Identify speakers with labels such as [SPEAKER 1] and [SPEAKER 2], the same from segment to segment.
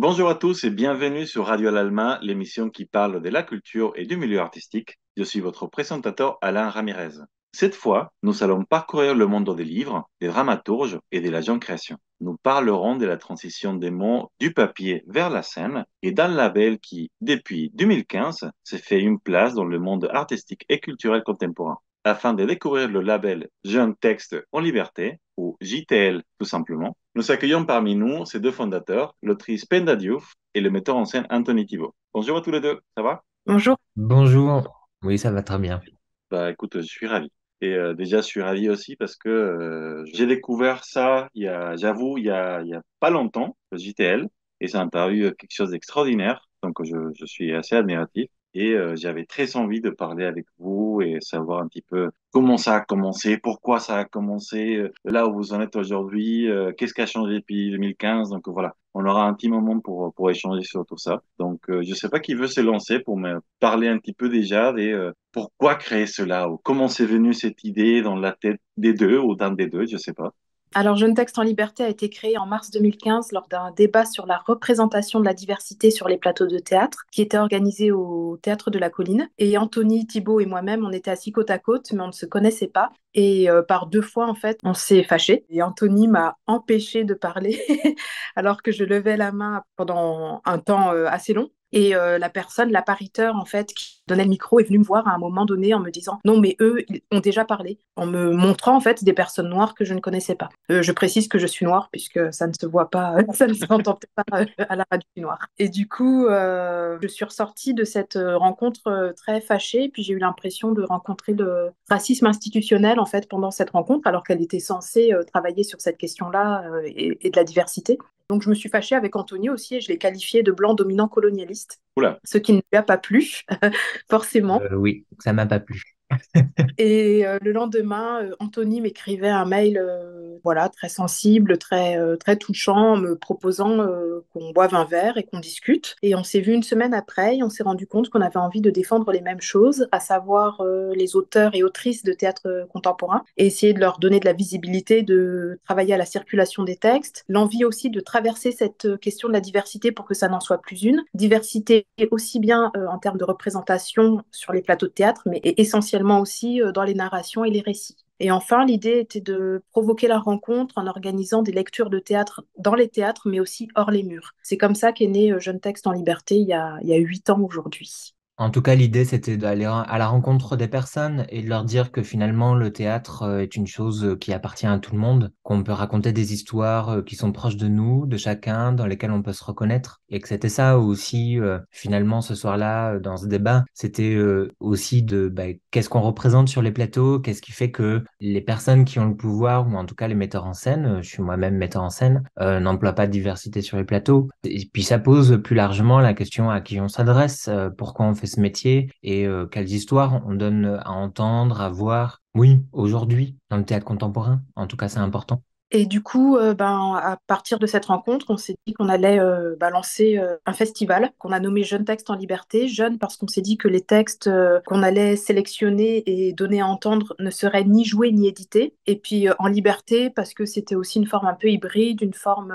[SPEAKER 1] Bonjour à tous et bienvenue sur Radio l'Allemagne, l'émission qui parle de la culture et du milieu artistique. Je suis votre présentateur Alain Ramirez. Cette fois, nous allons parcourir le monde des livres, des dramaturges et de la création. Nous parlerons de la transition des mots du papier vers la scène et d'un label qui, depuis 2015, s'est fait une place dans le monde artistique et culturel contemporain afin de découvrir le label Jeune Texte en Liberté, ou JTL tout simplement, nous accueillons parmi nous ces deux fondateurs, l'autrice Penda Diouf et le metteur en scène Anthony Thibault. Bonjour à tous les deux, ça va
[SPEAKER 2] Bonjour. Bonjour. Oui, ça va très bien.
[SPEAKER 1] Bah écoute, je suis ravi. Et euh, déjà, je suis ravi aussi parce que euh, j'ai découvert ça, j'avoue, il n'y a, a pas longtemps, le JTL, et ça m'a paru quelque chose d'extraordinaire. Donc, je, suis assez admiratif. Et euh, j'avais très envie de parler avec vous et savoir un petit peu comment ça a commencé, pourquoi ça a commencé, euh, là où vous en êtes aujourd'hui, euh, qu'est-ce qui a changé depuis 2015. Donc voilà, on aura un petit moment pour, pour échanger sur tout ça. Donc je ne sais pas qui veut se lancer pour me parler un petit peu déjà de pourquoi créer cela ou comment c'est venu cette idée dans la tête des deux ou d'un des deux, je ne sais pas.
[SPEAKER 3] Alors, Jeune Texte en Liberté a été créé en mars 2015 lors d'un débat sur la représentation de la diversité sur les plateaux de théâtre qui était organisé au Théâtre de la Colline. Et Anthony, Thibault et moi-même, on était assis côte à côte, mais on ne se connaissait pas. Et euh, par deux fois, en fait, on s'est fâchés. Et Anthony m'a empêché de parler alors que je levais la main pendant un temps euh, assez long. Et euh, la personne, l'appariteur en fait, qui donnait le micro, est venue me voir à un moment donné en me disant Non, mais eux, ils ont déjà parlé, en me montrant, en fait, des personnes noires que je ne connaissais pas. Euh, je précise que je suis noire, puisque ça ne se voit pas, ça ne s'entend pas euh, à la radio noire. Et du coup, je suis ressortie de cette rencontre très fâchée, puis j'ai eu l'impression de rencontrer le racisme institutionnel, en fait, pendant cette rencontre, alors qu'elle était censée travailler sur cette question-là et, de la diversité. Donc je me suis fâchée avec Anthony aussi et je l'ai qualifié de blanc dominant colonialiste. Ce qui ne lui a pas plu, forcément. Euh, oui, ça m'a pas plu. et euh, le lendemain, euh, Anthony m'écrivait un mail euh, voilà, très sensible, très, très touchant, me proposant qu'on boive un verre et qu'on discute. Et on s'est vu une semaine après et on s'est rendu compte qu'on avait envie de défendre les mêmes choses, à savoir les auteurs et autrices de théâtre contemporain, et essayer de leur donner de la visibilité, de travailler à la circulation des textes, l'envie aussi de traverser cette question de la diversité pour que ça n'en soit plus une. Diversité aussi bien en termes de représentation sur les plateaux de théâtre, mais essentiellement aussi euh, dans les narrations et les récits. Et enfin, l'idée était de provoquer la rencontre en organisant des lectures de théâtre dans les théâtres, mais aussi hors les murs. C'est comme ça qu'est né euh, Jeune Texte en Liberté il y a, huit ans aujourd'hui.
[SPEAKER 2] En tout cas, l'idée, c'était d'aller à la rencontre des personnes et de leur dire que finalement, le théâtre euh, est une chose euh, qui appartient à tout le monde, qu'on peut raconter des histoires euh, qui sont proches de nous, de chacun, dans lesquelles on peut se reconnaître. Et que c'était ça aussi, finalement, ce soir-là, dans ce débat, c'était aussi de bah, qu'est-ce qu'on représente sur les plateaux, qu'est-ce qui fait que les personnes qui ont le pouvoir, ou en tout cas les metteurs en scène, je suis moi-même metteur en scène, n'emploie n'emploient pas de diversité sur les plateaux. Et puis ça pose plus largement la question à qui on s'adresse, pourquoi on fait ce métier et euh, quelles histoires on donne à entendre, à voir. Oui, aujourd'hui, dans le théâtre contemporain, en tout cas, c'est important.
[SPEAKER 3] Et du coup, euh, ben, à partir de cette rencontre, on s'est dit qu'on allait euh, ben, lancer un festival qu'on a nommé Jeunes Textes en Liberté. Jeunes parce qu'on s'est dit que les textes qu'on allait sélectionner et donner à entendre ne seraient ni joués ni édités. Et puis en liberté parce que c'était aussi une forme un peu hybride, une forme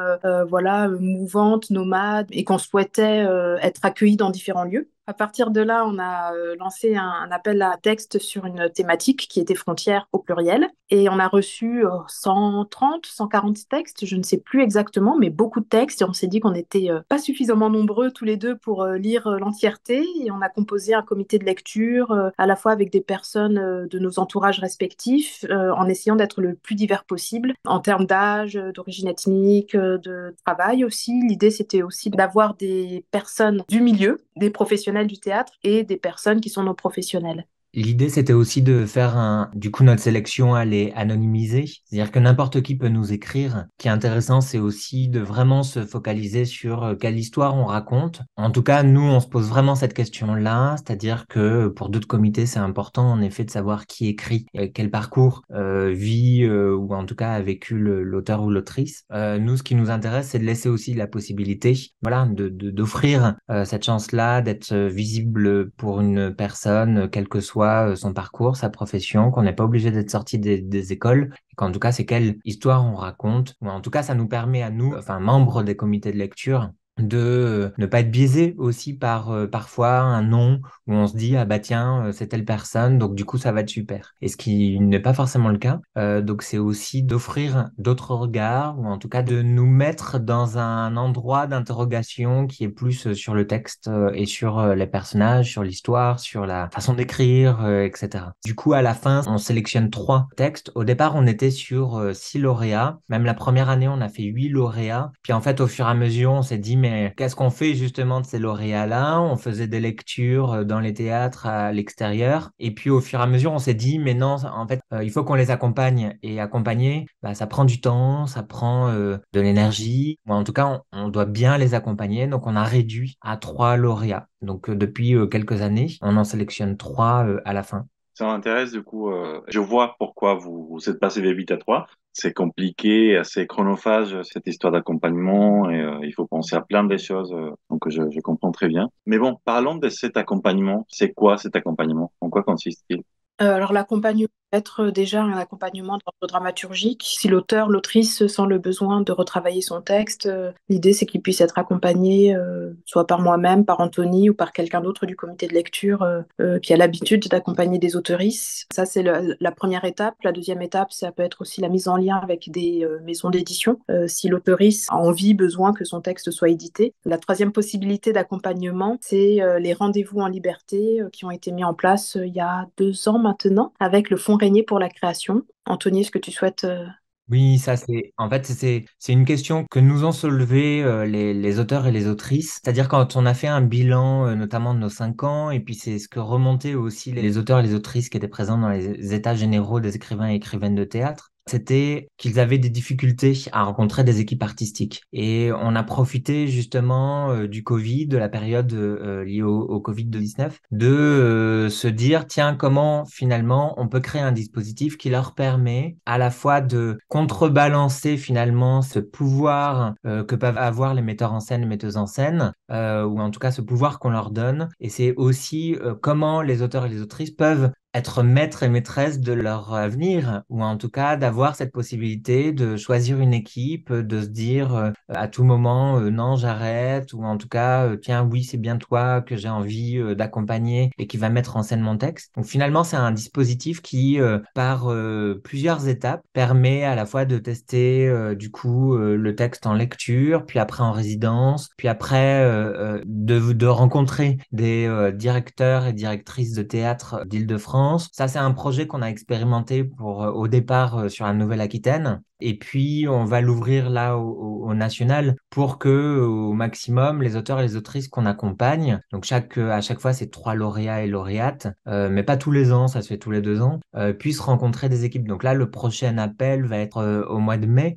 [SPEAKER 3] voilà mouvante, nomade, et qu'on souhaitait être accueillis dans différents lieux. À partir de là, on a euh, lancé un, appel à texte sur une thématique qui était frontière au pluriel. Et on a reçu 130, euh, 140 textes, je ne sais plus exactement, mais beaucoup de textes. Et on s'est dit qu'on n'était euh, pas suffisamment nombreux tous les deux pour lire l'entièreté. Et on a composé un comité de lecture, à la fois avec des personnes de nos entourages respectifs, en essayant d'être le plus divers possible en termes d'âge, d'origine ethnique, de travail aussi. L'idée, c'était aussi d'avoir des personnes du milieu, des professionnels du théâtre et des personnes qui sont nos professionnels.
[SPEAKER 2] L'idée, c'était aussi de faire un, du coup, notre sélection, elle est anonymisée. C'est-à-dire que n'importe qui peut nous écrire. Ce qui est intéressant, c'est aussi de vraiment se focaliser sur euh, quelle histoire on raconte. En tout cas, nous, on se pose vraiment cette question-là. C'est-à-dire que pour d'autres comités, c'est important, en effet, de savoir qui écrit, euh, quel parcours euh, vit, euh, ou en tout cas a vécu l'auteur ou l'autrice. Euh, nous, ce qui nous intéresse, c'est de laisser aussi la possibilité, voilà, d'offrir de, d'offrir cette chance-là d'être visible pour une personne, quelle que soit euh, son parcours, sa profession, qu'on n'est pas obligé d'être sorti des, des, écoles, qu'en tout cas, c'est quelle histoire on raconte. Ou en tout cas, ça nous permet à nous, enfin, membres des comités de lecture, de euh, ne pas être biaisé aussi par euh, parfois un nom où on se dit ah bah tiens euh, c'est telle personne donc du coup ça va être super et ce qui n'est pas forcément le cas donc c'est aussi d'offrir d'autres regards ou en tout cas de nous mettre dans un endroit d'interrogation qui est plus sur le texte et sur les personnages sur l'histoire sur la façon d'écrire etc du coup à la fin on sélectionne trois textes au départ on était sur six lauréats même la première année on a fait huit lauréats puis en fait au fur et à mesure on s'est dit mais qu'est-ce qu'on fait justement de ces lauréats-là On faisait des lectures euh, dans les théâtres à l'extérieur. Et puis au fur et à mesure, on s'est dit, mais non, en fait, euh, il faut qu'on les accompagne. Et accompagner, bah, ça prend du temps, ça prend euh, de l'énergie. en tout cas, on doit bien les accompagner. Donc on a réduit à trois lauréats. Donc depuis quelques années, on en sélectionne trois à la fin.
[SPEAKER 1] Ça m'intéresse, du coup, euh, je vois pourquoi vous, êtes passé de 8 à 3. C'est compliqué, assez chronophage, cette histoire d'accompagnement, et euh, il faut penser à plein de choses, euh, donc je, comprends très bien. Mais bon, parlons de cet accompagnement. C'est quoi cet accompagnement En quoi consiste-t-il
[SPEAKER 3] Alors, l'accompagnement, être euh, déjà un accompagnement d'ordre dramaturgique. Si l'auteur, l'autrice sent le besoin de retravailler son texte, euh, l'idée c'est qu'il puisse être accompagné euh, soit par moi-même, par Anthony ou par quelqu'un d'autre du comité de lecture qui a l'habitude d'accompagner des autorices. Ça c'est la première étape. La deuxième étape, ça peut être aussi la mise en lien avec des maisons d'édition si l'autrice a envie, besoin que son texte soit édité. La troisième possibilité d'accompagnement, c'est les rendez-vous en liberté qui ont été mis en place il y a deux ans maintenant avec le fonds pour la création. Anthony, est-ce que tu souhaites euh,
[SPEAKER 2] oui, ça c'est. En fait, c'est c'est une question que nous ont soulevé euh, les, auteurs et les autrices. C'est-à-dire quand on a fait un bilan, euh, notamment de nos cinq ans, et puis c'est ce que remontaient aussi les auteurs et les autrices qui étaient présents dans les états généraux des écrivains et écrivaines de théâtre c'était qu'ils avaient des difficultés à rencontrer des équipes artistiques. Et on a profité justement euh, du Covid, de la période euh, liée au, Covid-19, de euh, se dire, tiens, comment finalement on peut créer un dispositif qui leur permet à la fois de contrebalancer finalement ce pouvoir que peuvent avoir les metteurs en scène, les metteuses en scène, ou en tout cas ce pouvoir qu'on leur donne. Et c'est aussi comment les auteurs et les autrices peuvent être maître et maîtresse de leur avenir, ou en tout cas d'avoir cette possibilité de choisir une équipe, de se dire euh, à tout moment euh, non j'arrête, ou en tout cas euh, tiens oui c'est bien toi que j'ai envie d'accompagner et qui va mettre en scène mon texte. Donc finalement c'est un dispositif qui par plusieurs étapes permet à la fois de tester du coup le texte en lecture, puis après en résidence, puis après de, de rencontrer des directeurs et directrices de théâtre d'Île-de-France ça, c'est un projet qu'on a expérimenté pour, euh, au départ euh, sur la Nouvelle-Aquitaine et puis, on va l'ouvrir là au, national pour que, au maximum, les auteurs et les autrices qu'on accompagne, donc chaque, à chaque fois, c'est trois lauréats et lauréates, euh, mais pas tous les ans, ça se fait tous les deux ans, euh, puissent rencontrer des équipes. Donc là, le prochain appel va être euh, au mois de mai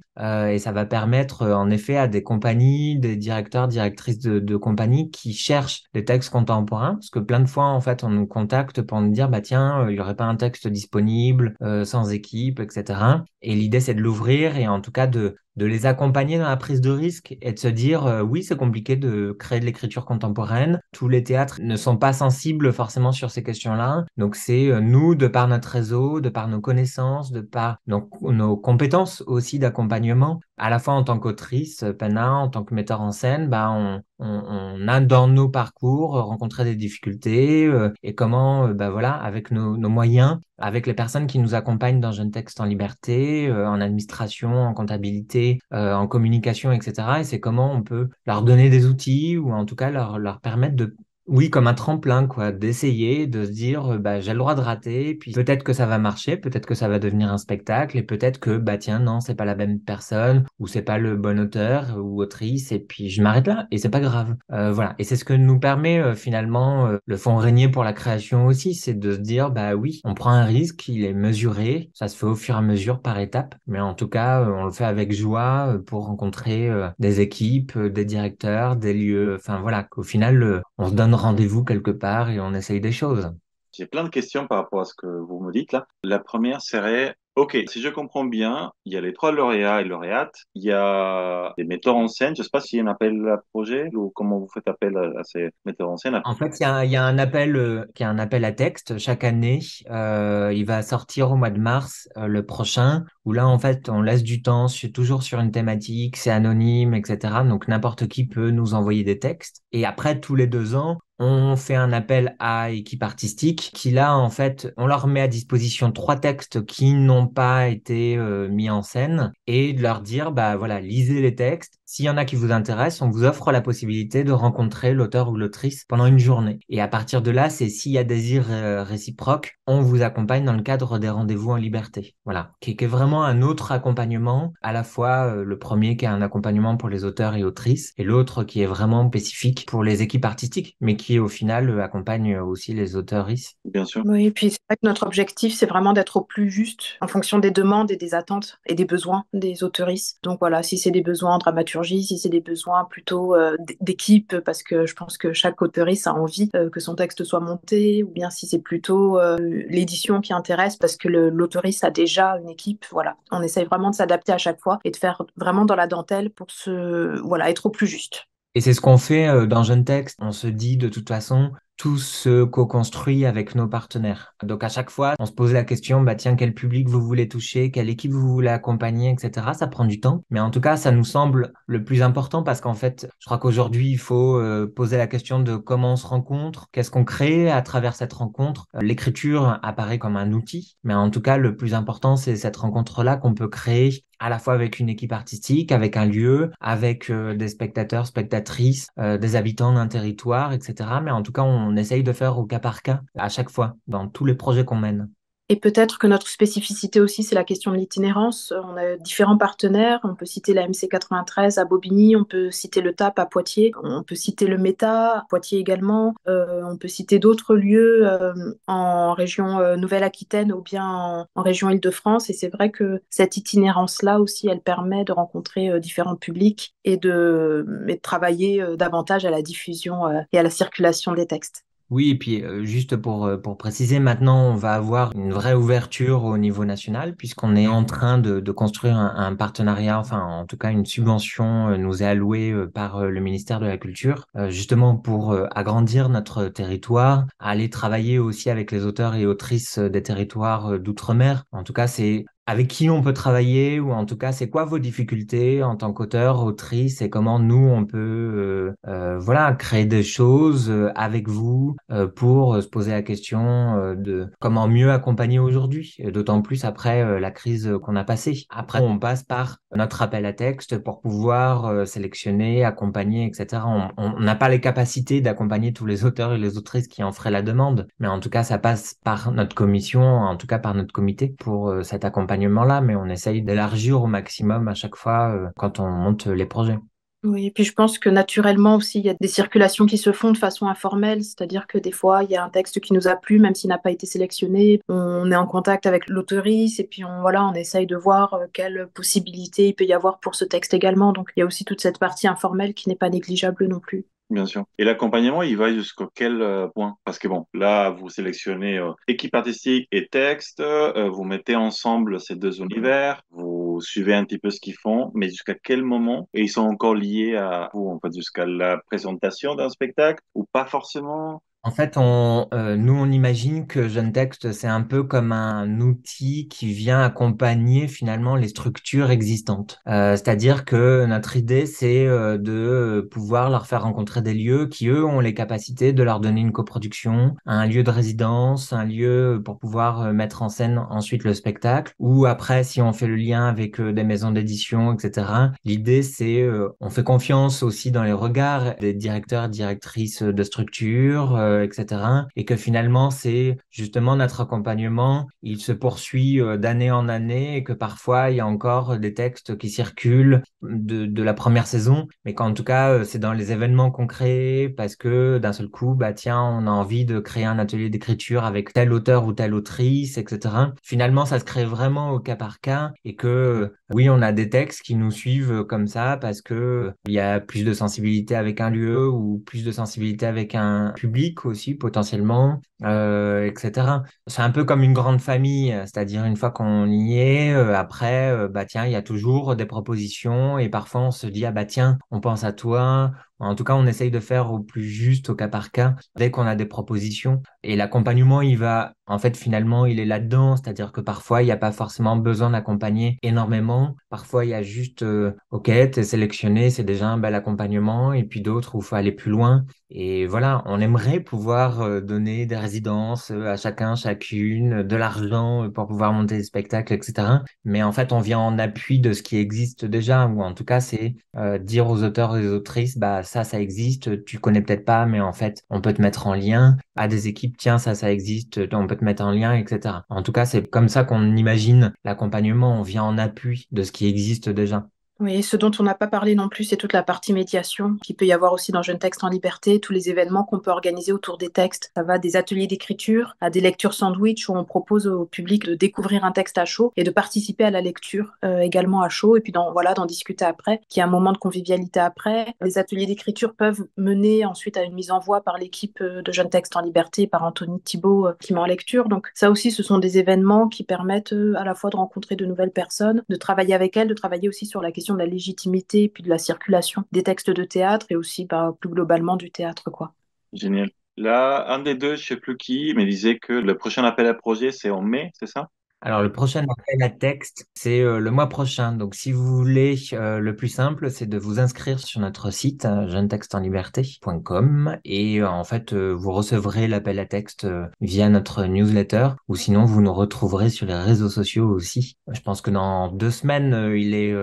[SPEAKER 2] et ça va permettre, en effet, à des compagnies, des directeurs, directrices de, de compagnies qui cherchent des textes contemporains, parce que plein de fois, en fait, on nous contacte pour nous dire, bah tiens, il n'y aurait pas un texte disponible sans équipe, etc. Et l'idée, c'est de l'ouvrir et en tout cas de, de les accompagner dans la prise de risque et de se dire euh, oui, c'est compliqué de créer de l'écriture contemporaine. Tous les théâtres ne sont pas sensibles forcément sur ces questions-là. Donc c'est euh, nous, de par notre réseau, de par nos connaissances, de par nos, nos compétences aussi d'accompagnement, à la fois en tant qu'autrice, euh, Pena, en tant que metteur en scène, bah, on, on, a dans nos parcours rencontré des difficultés et comment, bah, voilà, avec nos, nos, moyens, avec les personnes qui nous accompagnent dans Jeune Texte en Liberté, en administration, en comptabilité, euh, en communication, etc. Et c'est comment on peut leur donner des outils ou en tout cas leur, leur permettre de oui, comme un tremplin, quoi, d'essayer, de se dire, euh, bah, j'ai le droit de rater, puis peut-être que ça va marcher, peut-être que ça va devenir un spectacle, et peut-être que, bah, tiens, non, c'est pas la même personne, ou c'est pas le bon auteur ou autrice, et puis je m'arrête là, et c'est pas grave. Euh, voilà. Et c'est ce que nous permet, euh, finalement, le fond régner pour la création aussi, c'est de se dire, bah oui, on prend un risque, il est mesuré, ça se fait au fur et à mesure, par étape, mais en tout cas, on le fait avec joie pour rencontrer des équipes, des directeurs, des lieux, enfin voilà, qu'au final, on se donne rendez-vous quelque part et on essaye des choses.
[SPEAKER 1] J'ai plein de questions par rapport à ce que vous me dites là. La première serait, Ok, si je comprends bien, il y a les trois lauréats et lauréates, il y a des metteurs en scène, je ne sais pas s'il y a un appel à projet ou comment vous faites appel à, ces metteurs
[SPEAKER 2] en scène. En fait, il y a, un, appel, euh, qui est un appel à texte chaque année. Euh, il va sortir au mois de mars euh, le prochain, où là, en fait, on laisse du temps, je toujours sur une thématique, c'est anonyme, etc. Donc, n'importe qui peut nous envoyer des textes. Et après, tous les deux ans, on fait un appel à équipe artistique qui là en fait on leur met à disposition trois textes qui n'ont pas été euh, mis en scène et de leur dire bah voilà lisez les textes s'il y en a qui vous intéressent, on vous offre la possibilité de rencontrer l'auteur ou l'autrice pendant une journée. Et à partir de là, c'est s'il y a désir euh, réciproque, on vous accompagne dans le cadre des rendez-vous en liberté. Voilà, qui, est vraiment un autre accompagnement, à la fois euh, le premier qui est un accompagnement pour les auteurs et autrices, et l'autre qui est vraiment spécifique pour les équipes artistiques, mais qui au final euh, accompagne aussi les auteurs Bien sûr.
[SPEAKER 3] Oui, et puis c'est vrai que notre objectif, c'est vraiment d'être au plus juste en fonction des demandes et des attentes et des besoins des autrices. Donc voilà, si c'est des besoins en si c'est des besoins plutôt euh, d'équipe, parce que je pense que chaque auteuriste a envie euh, que son texte soit monté, ou bien si c'est plutôt euh, l'édition qui intéresse, parce que l'autoriste a déjà une équipe. Voilà, on essaye vraiment de s'adapter à chaque fois et de faire vraiment dans la dentelle pour se, voilà, être au plus juste.
[SPEAKER 2] Et c'est ce qu'on fait dans Jeune Texte. On se dit de toute façon, tout se co-construit avec nos partenaires. Donc à chaque fois, on se pose la question, bah tiens, quel public vous voulez toucher, quelle équipe vous voulez accompagner, etc. Ça prend du temps, mais en tout cas, ça nous semble le plus important parce qu'en fait, je crois qu'aujourd'hui, il faut euh, poser la question de comment on se rencontre, qu'est-ce qu'on crée à travers cette rencontre. Euh, l'écriture apparaît comme un outil, mais en tout cas, le plus important, c'est cette rencontre-là qu'on peut créer à la fois avec une équipe artistique, avec un lieu, avec euh, des spectateurs, spectatrices, euh, des habitants d'un territoire, etc. Mais en tout cas, on essaye de faire au cas par cas à chaque fois dans tous les projets qu'on mène.
[SPEAKER 3] Et peut-être que notre spécificité aussi, c'est la question de l'itinérance. On a différents partenaires. On peut citer la MC93 à Bobigny, on peut citer le TAP à Poitiers, on peut citer le META à Poitiers également, euh, on peut citer d'autres lieux euh, en région euh, Nouvelle-Aquitaine ou bien en, région Île-de-France. Et c'est vrai que cette itinérance-là aussi, elle permet de rencontrer différents publics et de travailler davantage à la diffusion et à la circulation des textes.
[SPEAKER 2] Oui, et puis euh, juste pour, euh, pour préciser, maintenant, on va avoir une vraie ouverture au niveau national, puisqu'on est en train de, construire un, partenariat, enfin en tout cas une subvention euh, nous est allouée par le ministère de la Culture, justement pour agrandir notre territoire, aller travailler aussi avec les auteurs et autrices des territoires d'outre-mer. En tout cas, c'est avec qui on peut travailler ou en tout cas c'est quoi vos difficultés en tant qu'auteur, autrice et comment nous on peut euh, euh, voilà créer des choses euh, avec vous pour se poser la question de comment mieux accompagner aujourd'hui d'autant plus après la crise qu'on a passée. Après on passe par notre appel à texte pour pouvoir sélectionner, accompagner, etc. On n'a pas les capacités d'accompagner tous les auteurs et les autrices qui en feraient la demande, mais en tout cas ça passe par notre commission, en tout cas par notre comité pour cette accompagnement là mais on essaye d'élargir au maximum à chaque fois euh, quand on monte les projets.
[SPEAKER 3] Oui, et puis je pense que naturellement aussi, il y a des circulations qui se font de façon informelle, c'est-à-dire que des fois, il y a un texte qui nous a plu, même s'il n'a pas été sélectionné, on est en contact avec l'autoriste, et puis on, voilà, on essaye de voir euh, quelles possibilités il peut y avoir pour ce texte également. Donc il y a aussi toute cette partie informelle qui n'est pas négligeable non plus. Bien sûr.
[SPEAKER 1] Et l'accompagnement, il va jusqu'à quel euh, point Parce que bon, là, vous sélectionnez euh, équipe artistique et texte, euh, vous mettez ensemble ces deux univers, vous suivez un petit peu ce qu'ils font, mais jusqu'à quel moment Et ils sont encore liés à vous, en fait, jusqu'à la présentation d'un spectacle ou pas forcément
[SPEAKER 2] en fait, on, euh, nous, on imagine que Jeune Texte, c'est un peu comme un outil qui vient accompagner finalement les structures existantes. Euh, c'est-à-dire que notre idée, c'est euh, de pouvoir leur faire rencontrer des lieux qui, eux, ont les capacités de leur donner une coproduction, un lieu de résidence, un lieu pour pouvoir mettre en scène ensuite le spectacle. Ou après, si on fait le lien avec des maisons d'édition, etc., l'idée, c'est on fait confiance aussi dans les regards des directeurs, directrices de structures euh, etc. Et que finalement, c'est justement notre accompagnement, il se poursuit euh, d'année en année et que parfois, il y a encore des textes qui circulent de, la première saison, mais qu'en tout cas, euh, c'est dans les événements concrets parce que d'un seul coup, bah tiens, on a envie de créer un atelier d'écriture avec tel auteur ou telle autrice, etc. Finalement, ça se crée vraiment au cas par cas et que oui, on a des textes qui nous suivent euh, comme ça parce que euh, il y a plus de sensibilité avec un lieu ou plus de sensibilité avec un public aussi potentiellement, euh, etc. C'est un peu comme une grande famille, c'est-à-dire une fois qu'on y est, après, bah tiens, il y a toujours des propositions et parfois on se dit ah bah tiens, on pense à toi, en tout cas, on essaye de faire au plus juste, au cas par cas, dès qu'on a des propositions. Et l'accompagnement, il va, en fait, finalement, il est là-dedans. C'est-à-dire que parfois, il n'y a pas forcément besoin d'accompagner énormément. Parfois, il y a juste, euh, OK, t'es sélectionné, c'est déjà un bel accompagnement. Et puis d'autres où il faut aller plus loin. Et voilà, on aimerait pouvoir euh, donner des résidences euh, à chacun, chacune, de l'argent euh, pour pouvoir monter des spectacles, etc. Mais en fait, on vient en appui de ce qui existe déjà, ou en tout cas, c'est dire aux auteurs et aux autrices, bah ça, ça existe, tu connais peut-être pas, mais en fait, on peut te mettre en lien à des équipes, tiens, ça, ça existe, on peut te mettre en lien, etc. En tout cas, c'est comme ça qu'on imagine l'accompagnement, on vient en appui de ce qui existe déjà.
[SPEAKER 3] Oui, ce dont on n'a pas parlé non plus, c'est toute la partie médiation qui peut y avoir aussi dans Jeune Texte en Liberté, tous les événements qu'on peut organiser autour des textes. Ça va des ateliers d'écriture à des lectures sandwich où on propose au public de découvrir un texte à chaud et de participer à la lecture euh, également à chaud et puis d'en voilà, d'en discuter après, qui ait un moment de convivialité après. Les ateliers d'écriture peuvent mener ensuite à une mise en voie par l'équipe euh, de Jeune Texte en Liberté, par Anthony Thibault euh, qui met en lecture. Donc ça aussi, ce sont des événements qui permettent à la fois de rencontrer de nouvelles personnes, de travailler avec elles, de travailler aussi sur la question de la légitimité puis de la circulation des textes de théâtre et aussi bah, plus globalement du théâtre quoi. Génial.
[SPEAKER 1] Là, un des deux, je sais plus qui, mais disait que le prochain appel à projet, c'est en mai, c'est ça
[SPEAKER 2] alors, le prochain appel à texte, c'est euh, le mois prochain. Donc, si vous voulez, euh, le plus simple, c'est de vous inscrire sur notre site, hein, jeunetextenliberté.com Et euh, en fait, vous recevrez l'appel à texte via notre newsletter. Ou sinon, vous nous retrouverez sur les réseaux sociaux aussi. Je pense que dans deux semaines, il, est,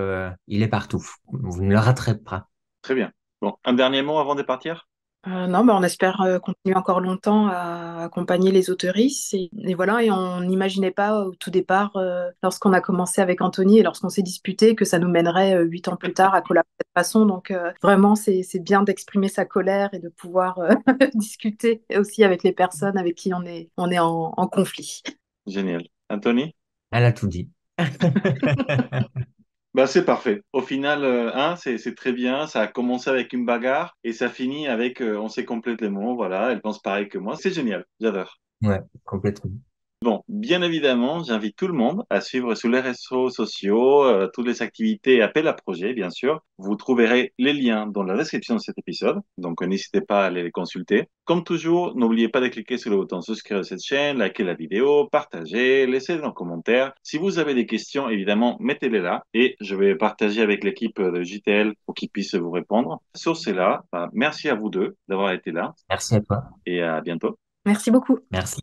[SPEAKER 2] il est partout. Vous ne le raterez pas.
[SPEAKER 1] Très bien. Bon, un dernier mot avant de partir
[SPEAKER 3] euh, non, mais bah, on espère euh, continuer encore longtemps à accompagner les auteuristes. Et, voilà, et on n'imaginait pas au tout départ, euh, lorsqu'on a commencé avec Anthony et lorsqu'on s'est disputé, que ça nous mènerait huit ans plus tard à collaborer de cette façon. Donc vraiment, c'est bien d'exprimer sa colère et de pouvoir discuter aussi avec les personnes avec qui on est, en conflit.
[SPEAKER 1] Génial. Anthony
[SPEAKER 2] Elle a tout dit.
[SPEAKER 1] Bah, c'est parfait. Au final, euh, c'est très bien. Ça a commencé avec une bagarre et ça finit avec euh, on s'est complètement, voilà, elle pense pareil que moi. C'est génial, j'adore.
[SPEAKER 2] Ouais, complètement.
[SPEAKER 1] Bon, bien évidemment, j'invite tout le monde à suivre sur les réseaux sociaux euh, toutes les activités appel à projets, bien sûr. Vous trouverez les liens dans la description de cet épisode, donc n'hésitez pas à aller les consulter. Comme toujours, n'oubliez pas de cliquer sur le bouton souscrire à cette chaîne, liker la vidéo, partager, laisser un commentaire. Si vous avez des questions, évidemment, mettez-les là et je vais partager avec l'équipe de JTL pour qu'ils puissent vous répondre. Sur cela, ben, merci à vous deux d'avoir été là. Merci à toi. Et à bientôt.
[SPEAKER 3] Merci beaucoup. Merci.